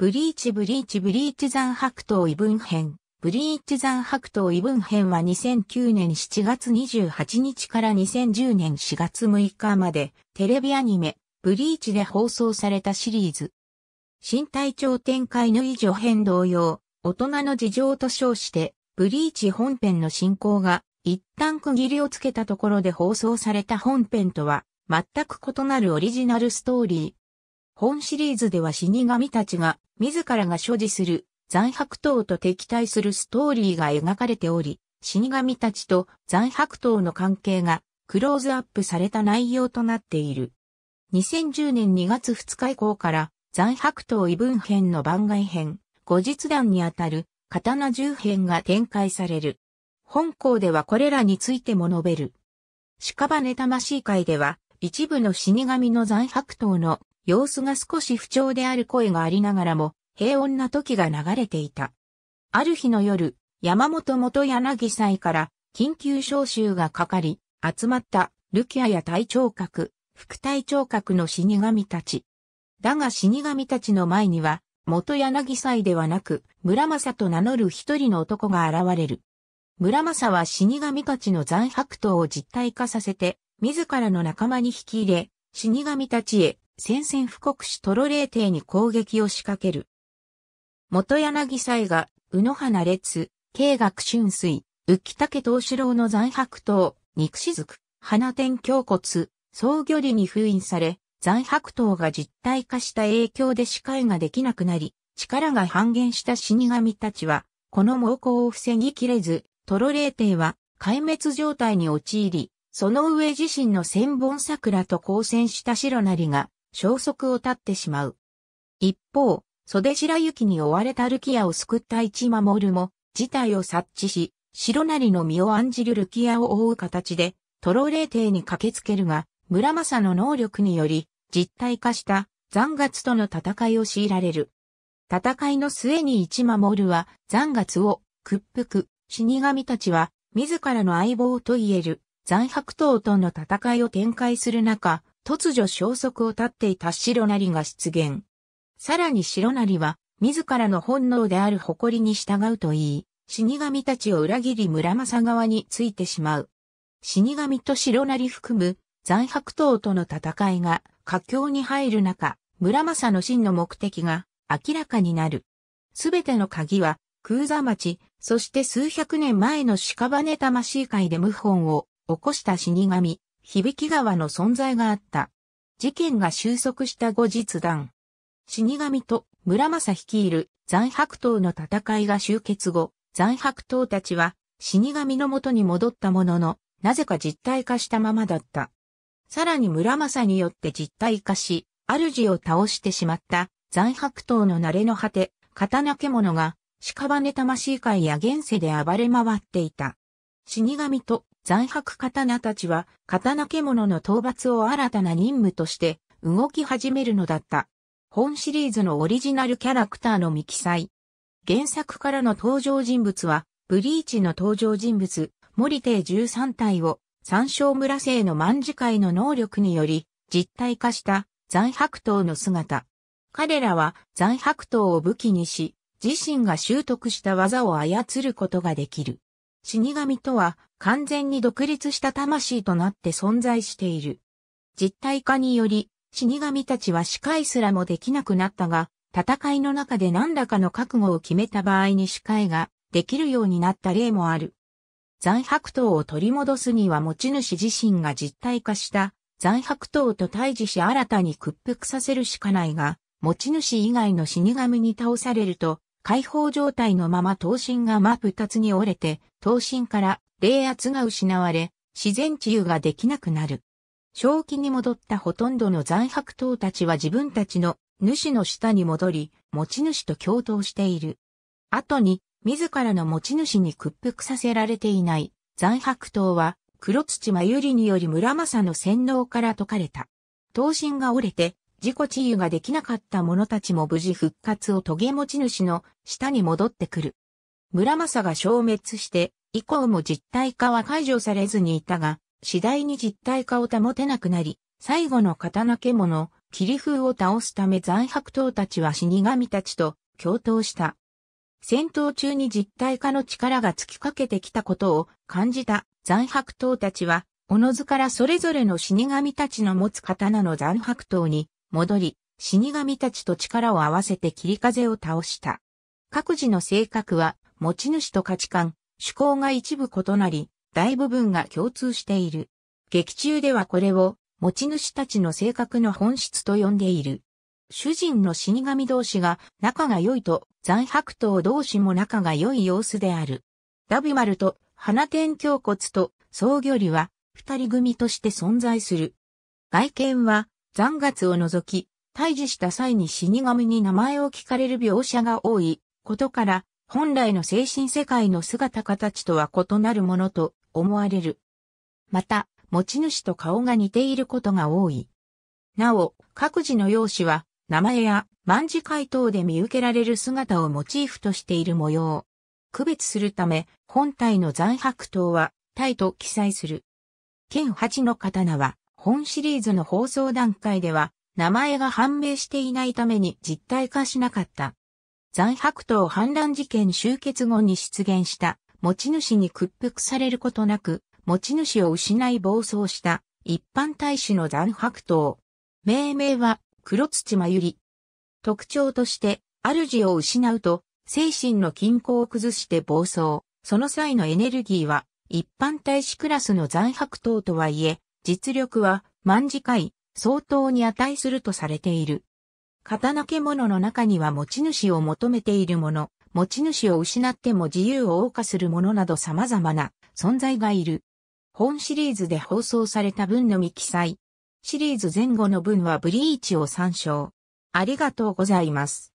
ブリーチブリーチブリーチ残白刀異文編。ブリーチ残白刀異文編は2009年7月28日から2010年4月6日までテレビアニメブリーチで放送されたシリーズ。身体調展開の異常編同様、大人の事情と称してブリーチ本編の進行が一旦区切りをつけたところで放送された本編とは全く異なるオリジナルストーリー。本シリーズでは死神たちが自らが所持する残白刀と敵対するストーリーが描かれており、死神たちと残白刀の関係がクローズアップされた内容となっている。2010年2月2日以降から残白刀異文編の番外編、後日談にあたる刀十編が展開される。本校ではこれらについても述べる。屍魂会では、一部の死神の残白刀の様子が少し不調である声がありながらも、平穏な時が流れていた。ある日の夜、山本元柳祭から緊急招集がかかり、集まったルキアや隊長閣、副隊長閣の死神たち。だが死神たちの前には、元柳祭ではなく、村正と名乗る一人の男が現れる。村正は死神たちの残白頭を実体化させて、自らの仲間に引き入れ、死神たちへ宣戦布告しトロレー帝に攻撃を仕掛ける。元柳祭が、宇野花列、慶学春水、浮竹東四郎の残白刀、肉雫、花天胸骨、創魚里に封印され、残白刀が実体化した影響で視界ができなくなり、力が半減した死神たちは、この猛攻を防ぎきれず、トロレー帝は壊滅状態に陥り、その上自身の千本桜と交戦した白なりが消息を絶ってしまう。一方、袖白雪に追われたルキアを救った一守も、事態を察知し、白なりの身を案じるルキアを追う形で、トロレー邸に駆けつけるが、村政の能力により、実体化した残月との戦いを強いられる。戦いの末に一守は残月を屈服、死神たちは自らの相棒と言える残白刀との戦いを展開する中、突如消息を絶っていた白成が出現。さらに白成は、自らの本能である誇りに従うといい、死神たちを裏切り村正側についてしまう。死神と白成含む残白党との戦いが佳境に入る中、村正の真の目的が明らかになる。すべての鍵は、空座町、そして数百年前の屍魂会で謀反を起こした死神、響川の存在があった。事件が収束した後日談。死神と村正率いる残白頭の戦いが終結後、残白頭たちは死神の元に戻ったものの、なぜか実体化したままだった。さらに村正によって実体化し、主を倒してしまった残白頭の慣れの果て、刀獣が屍魂界や現世で暴れ回っていた。死神と残白刀たちは、刀獣の討伐を新たな任務として、動き始めるのだった。本シリーズのオリジナルキャラクターの未記載。原作からの登場人物は、ブリーチの登場人物、森帝13体を、三章村生の万次会の能力により、実体化した残白刀の姿。彼らは残白刀を武器にし、自身が習得した技を操ることができる。死神とは、完全に独立した魂となって存在している。実体化により、死神たちは司会すらもできなくなったが、戦いの中で何らかの覚悟を決めた場合に司会ができるようになった例もある。残白刀を取り戻すには持ち主自身が実体化した残白刀と対峙し新たに屈服させるしかないが、持ち主以外の死神に倒されると、解放状態のまま刀身が真っ二つに折れて、刀身から冷圧が失われ、自然治癒ができなくなる。正気に戻ったほとんどの残白刀たちは自分たちの主の下に戻り、持ち主と共闘している。後に、自らの持ち主に屈服させられていない残白刀は、黒土真由里により村正の洗脳から解かれた。刀身が折れて、自己治癒ができなかった者たちも無事復活を遂げ持ち主の下に戻ってくる。村正が消滅して、以降も実体化は解除されずにいたが、次第に実体化を保てなくなり、最後の刀獣、霧風を倒すため残白刀たちは死神たちと共闘した。戦闘中に実体化の力が突きかけてきたことを感じた残白刀たちは、おのずからそれぞれの死神たちの持つ刀の残白刀に戻り、死神たちと力を合わせて霧風を倒した。各自の性格は持ち主と価値観、趣向が一部異なり、大部分が共通している。劇中ではこれを持ち主たちの性格の本質と呼んでいる。主人の死神同士が仲が良いと残白頭同士も仲が良い様子である。ダビマルと花天胸骨と僧魚類は二人組として存在する。外見は残月を除き、退治した際に死神に名前を聞かれる描写が多いことから本来の精神世界の姿形とは異なるものと思われる。また、持ち主と顔が似ていることが多い。なお、各自の容姿は、名前や万字回答で見受けられる姿をモチーフとしている模様。区別するため、本体の残白刀は、タイと記載する。剣八の刀は、本シリーズの放送段階では、名前が判明していないために実体化しなかった。残白党反乱事件終結後に出現した持ち主に屈服されることなく持ち主を失い暴走した一般大使の残白党。命名は黒土まゆり。特徴として主を失うと精神の均衡を崩して暴走。その際のエネルギーは一般大使クラスの残白党とはいえ実力は万次回相当に値するとされている。刀獣の中には持ち主を求めているもの、持ち主を失っても自由を謳歌するものなど様々な存在がいる。本シリーズで放送された文のみ記載。シリーズ前後の文はブリーチを参照。ありがとうございます。